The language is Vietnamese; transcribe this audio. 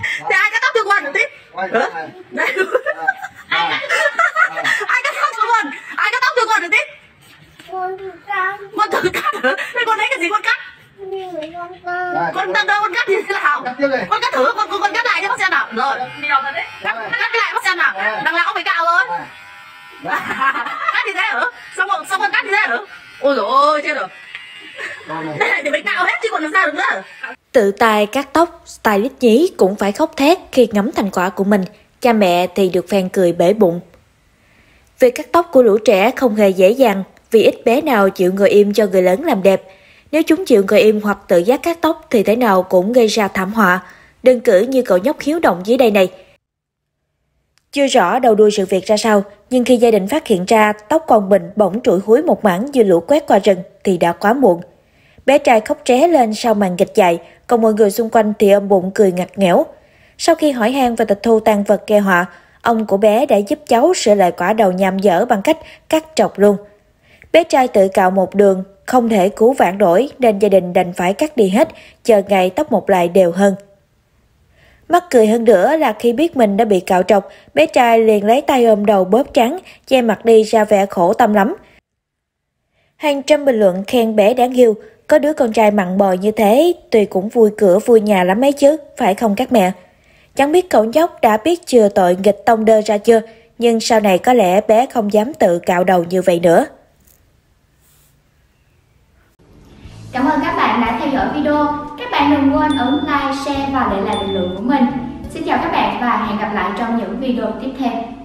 thì ai cắt tóc cho quần thế ờ, ờ, ờ. ai cắt tóc cho quần ai cắt tóc cho quần được thế con thử cắt thế con lấy cái gì con cắt con tao đâu con cắt như thế nào con cắt thử con con cắt lại cho bác xem nào rồi cắt lại bác xem nào đằng lão phải cạo rồi cắt thì thế hả xong rồi xong con cắt thì thế hả ôi rồi ôi chết rồi Tự tay cắt tóc, stylist nhí cũng phải khóc thét khi ngắm thành quả của mình, cha mẹ thì được phèn cười bể bụng. Việc cắt tóc của lũ trẻ không hề dễ dàng, vì ít bé nào chịu ngồi im cho người lớn làm đẹp. Nếu chúng chịu ngồi im hoặc tự giác cắt tóc thì thế nào cũng gây ra thảm họa, đơn cử như cậu nhóc hiếu động dưới đây này. Chưa rõ đầu đuôi sự việc ra sao, nhưng khi gia đình phát hiện ra tóc con mình bỗng trụi húi một mảng dư lũ quét qua rừng thì đã quá muộn. Bé trai khóc tré lên sau màn dịch dài còn mọi người xung quanh thì ôm bụng cười ngặt nghẽo. Sau khi hỏi han và tịch thu tan vật gây họa, ông của bé đã giúp cháu sửa lại quả đầu nham dở bằng cách cắt trọc luôn. Bé trai tự cạo một đường, không thể cứu vãn đổi nên gia đình đành phải cắt đi hết, chờ ngày tóc một lại đều hơn. Mắc cười hơn nữa là khi biết mình đã bị cạo trọc, bé trai liền lấy tay ôm đầu bóp trắng, che mặt đi ra vẻ khổ tâm lắm. Hàng trăm bình luận khen bé đáng yêu, có đứa con trai mặn bò như thế tuy cũng vui cửa vui nhà lắm ấy chứ, phải không các mẹ? Chẳng biết cậu nhóc đã biết chừa tội nghịch tông đơ ra chưa, nhưng sau này có lẽ bé không dám tự cạo đầu như vậy nữa. Cảm ơn các bạn đã theo dõi video. Các bạn đừng quên ấn like, share và để lại bình luận của mình. Xin chào các bạn và hẹn gặp lại trong những video tiếp theo.